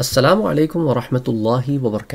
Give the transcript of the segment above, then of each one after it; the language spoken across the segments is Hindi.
असलकम वरहि वबरक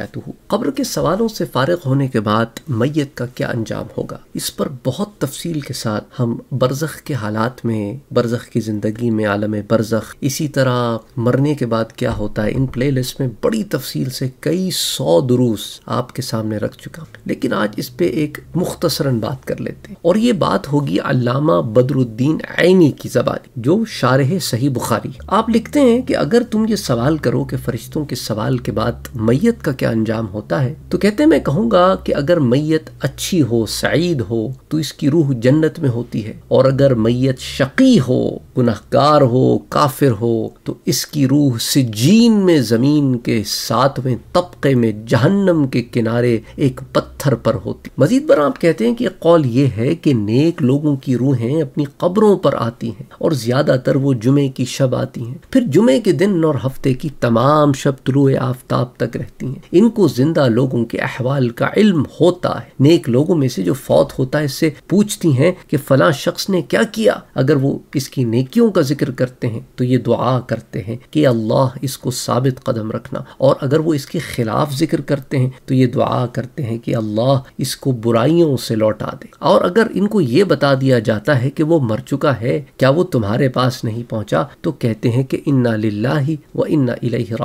कब्र के सवालों से फारग होने के बाद मैत का क्या अंजाम होगा इस पर बहुत तफसील के साथ हम बरज़ के हालात में बरजख की ज़िंदगी में आलम बरज़ इसी तरह मरने के बाद क्या होता है इन प्ले लिस्ट में बड़ी तफसील से कई सौ दुरूस आपके सामने रख चुका लेकिन आज इस पे एक मुख्तसरन बात कर लेते और ये बात होगी अलामा बदरुद्दीन आइनी की जबानी जो शारह सही बुखारी आप लिखते हैं कि अगर तुम ये सवाल करो कि फरिश्तों के सवाल के बाद मैयत का क्या अंजाम होता है तो कहते मैं कहूँगा कि अगर मैयत अच्छी हो सईद हो तो इसकी रूह जन्नत में होती है और अगर मैयत शकी हो गुनाहगार हो काफिर हो तो इसकी रूह सिजीन में ज़मीन के सातवें तबके में जहन्नम के किनारे एक पत्थर पर होती मजीद बर आप कहते हैं कि कौल ये है कि नेक लोगों की रूहें अपनी कब्रों पर आती हैं और ज़्यादातर वो जुमे की शब आती हैं फिर जुमे के दिन और हफ्ते की तमाम तमाम शब तुलुए आफ्ताब तक रहती हैं इनको जिंदा लोगों के अहवाल का इल्म होता है नेक लोगों में से जो फौत होता है इससे पूछती हैं कि फला शख्स ने क्या किया अगर वो इसकी नेकियों का जिक्र करते हैं तो ये दुआ करते हैं कि अल्लाह इसको साबित कदम रखना और अगर वो इसके खिलाफ जिक्र करते हैं तो ये दुआ करते हैं कि अल्लाह इसको बुराइयों से लौटा दे और अगर इनको ये बता दिया जाता है कि वो मर चुका है क्या वो तुम्हारे पास नहीं पहुंचा तो कहते हैं कि इन्ना लाही व इन्ना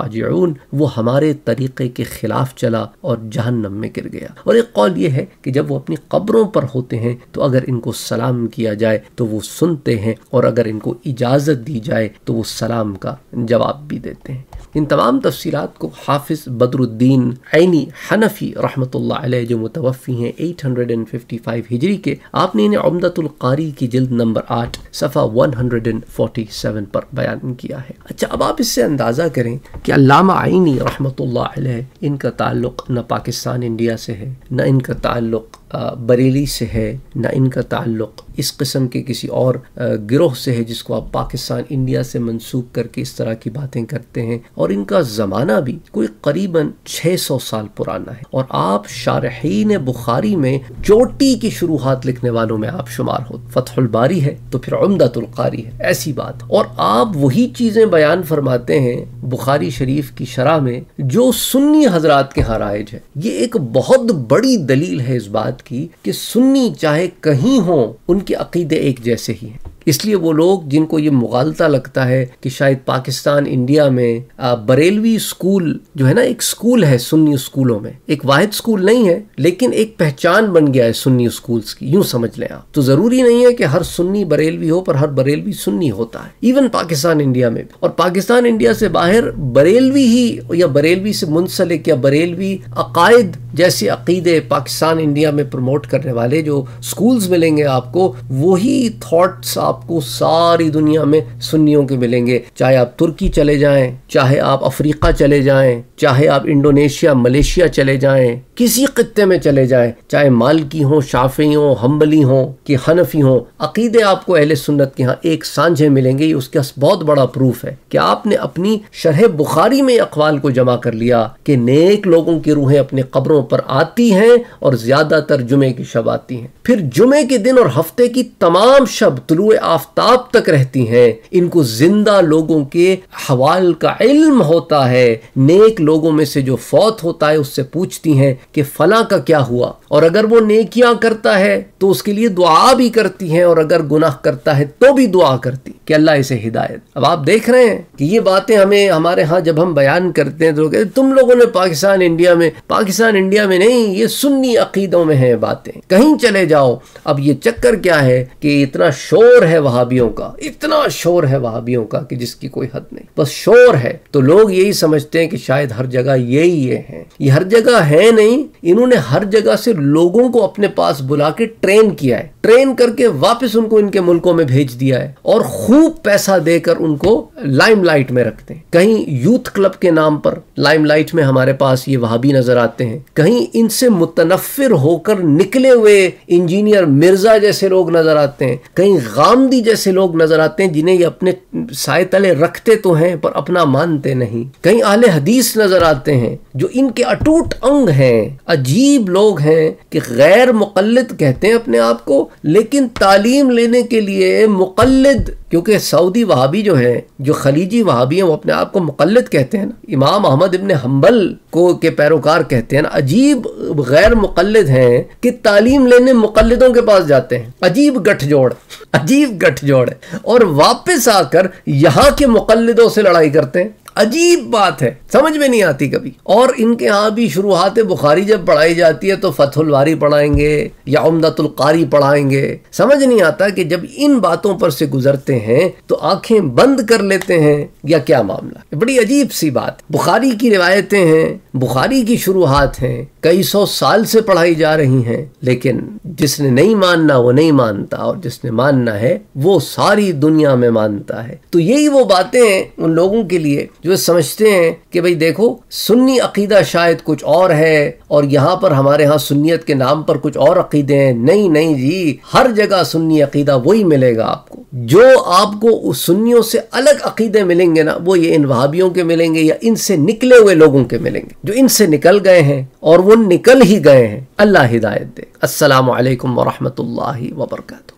राजून वो हमारे तरीक़े के ख़िलाफ़ चला और जहन्नम में गिर गया और एक कौल ये है कि जब वो अपनी कब्रों पर होते हैं तो अगर इनको सलाम किया जाए तो वो सुनते हैं और अगर इनको इजाज़त दी जाए तो वो सलाम का जवाब भी देते हैं इन तमाम तफसीत को हाफिज़ बदरुद्दीन आइनी हनफ़ी रहमत जो मुतवफ़ी हैं 855 हिजरी के आपने इन्हें अमदतुल्कारी की जल्द नंबर आठ सफ़ा 147 पर बयान किया है अच्छा अब आप इससे अंदाज़ा करें कि अलामा आइनी रहमत इनका ताल्लुक़ न पाकिस्तान इंडिया से है न इनका ताल्लुक़ बरेली से है न इनका ताल्लुक़ इस किस्म के किसी और गिरोह से है जिसको आप पाकिस्तान इंडिया से मंसूब करके इस तरह की बातें करते हैं और इनका ज़माना भी कोई करीबन 600 साल पुराना है और आप शारहीन बुखारी में चोटी की शुरुआत लिखने वालों में आप शुमार हो फतहुलबारी है तो फिर तुलकारी है ऐसी बात और आप वही चीज़ें बयान फरमाते हैं बुखारी शरीफ की शराह में जो सुन्नी हजरात के यहाँ राइज है ये एक बहुत बड़ी दलील है इस बात की कि सुन्नी चाहे कहीं हो उनके अकीदे एक जैसे ही हैं इसलिए वो लोग जिनको ये मुगालता लगता है कि शायद पाकिस्तान इंडिया में बरेलवी स्कूल जो है ना एक स्कूल है सुन्नी स्कूलों में एक वाहिद स्कूल नहीं है लेकिन एक पहचान बन गया है सुन्नी स्कूल्स की यूं समझ लें आप तो ज़रूरी नहीं है कि हर सुन्नी बरेलवी हो पर हर बरेलवी सुन्नी होता है इवन पाकिस्तान इंडिया में और पाकिस्तान इंडिया से बाहर बरेलवी ही या बरेलवी से मुंसलिक या बरेलवी अकायद जैसे अकीदे पाकिस्तान इंडिया में प्रमोट करने वाले जो स्कूल्स मिलेंगे आपको वही थाट्स आप आपको सारी दुनिया में सुन्नियों के मिलेंगे चाहे आप तुर्की चले जाएं चाहे आप अफ्रीका चले जाएं चाहे आप इंडोनेशिया मलेशिया चले जाएं किसी खत्े में चले जाएं चाहे मालकी हो शाफी हो हम्बली हो कि हनफी हो अकीदे आपको अहल सुन्नत के यहाँ एक सांझे मिलेंगे ये उसका बहुत बड़ा प्रूफ है कि आपने अपनी शरह बुखारी में अखबाल को जमा कर लिया कि नेक लोगों की रूहें अपने कब्रों पर आती हैं और ज़्यादातर जुमे की शब आती हैं फिर जुमे के दिन और हफ्ते की तमाम शब तुलु आफ्ताब तक रहती हैं इनको जिंदा लोगों के हवाल का इल्म होता है नेक लोगों में से जो फौत होता है उससे पूछती हैं कि फला का क्या हुआ और अगर वो नेकियां करता है तो उसके लिए दुआ भी करती हैं और अगर गुनाह करता है तो भी दुआ करती कि अल्लाह इसे हिदायत अब आप देख रहे हैं कि ये बातें हमें हमारे यहाँ जब हम बयान करते हैं तो कहते तुम लोगों ने पाकिस्तान इंडिया में पाकिस्तान इंडिया में नहीं ये सुन्नी अकीदों में है बातें कहीं चले जाओ अब ये चक्कर क्या है कि इतना शोर है है वहाबियों का इतना शोर है वहाबियों का कि जिसकी कोई हद नहीं बस शोर है तो लोग यही समझते हैं कि शायद हर जगह यही ये है ये हर जगह है नहीं इन्होंने हर जगह से लोगों को अपने पास बुला के ट्रेन किया है ट्रेन करके वापस उनको इनके मुल्कों में भेज दिया है और खूब पैसा देकर उनको लाइमलाइट में रखते हैं कहीं यूथ क्लब के नाम पर लाइमलाइट में हमारे पास ये वहाबी नजर आते हैं कहीं इनसे मुतनफिर होकर निकले हुए इंजीनियर मिर्जा जैसे लोग नजर आते हैं कहीं गाम गांधी जैसे लोग नजर आते हैं जिन्हें ये अपने साय तले रखते तो हैं पर अपना मानते नहीं कई आले हदीस नजर आते हैं जो इनके अटूट अंग हैं अजीब लोग हैं कि गैर मुकलद कहते हैं अपने आप को लेकिन तालीम लेने के लिए मुकलद क्योंकि सऊदी वहाबी जो हैं जो खलीजी वहाबी हैं वो अपने आप को मुकलद कहते हैं ना इमाम अहमद इबन हम्बल को के पैरोकार कहते हैं ना अजीब गैर मुकलद हैं कि तालीम लेने मुकलदों के पास जाते हैं अजीब गठजोड़ अजीब गठजोड़ और वापस आकर यहाँ के मुकलदों से लड़ाई करते हैं अजीब बात है समझ में नहीं आती कभी और इनके यहाँ भी शुरुआत बुखारी जब पढ़ाई जाती है तो फतुलवारी पढ़ाएंगे या उमदतुल कारी पढ़ाएंगे समझ नहीं आता कि जब इन बातों पर से गुजरते हैं तो आंखें बंद कर लेते हैं या क्या मामला बड़ी अजीब सी बात बुखारी की रिवायतें हैं बुखारी की शुरुआत हैं कई सौ साल से पढ़ाई जा रही हैं लेकिन जिसने नहीं मानना वो नहीं मानता और जिसने मानना है वो सारी दुनिया में मानता है तो यही वो बातें उन लोगों के लिए जो समझते हैं कि भाई देखो सुन्नी अकीदा शायद कुछ और है और यहाँ पर हमारे यहाँ सुन्नीत के नाम पर कुछ और अकीदे हैं नहीं नहीं जी हर जगह सुन्नी अकीदा वही मिलेगा आपको जो आपको सुन्नियों से अलग अकीदे मिलेंगे ना वो ये इन भाभीियों के मिलेंगे या इनसे निकले हुए लोगों के मिलेंगे जो इनसे निकल गए हैं और वो निकल ही गए हैं अल्लाह हिदायत दे असलकम वरहमल वबरकू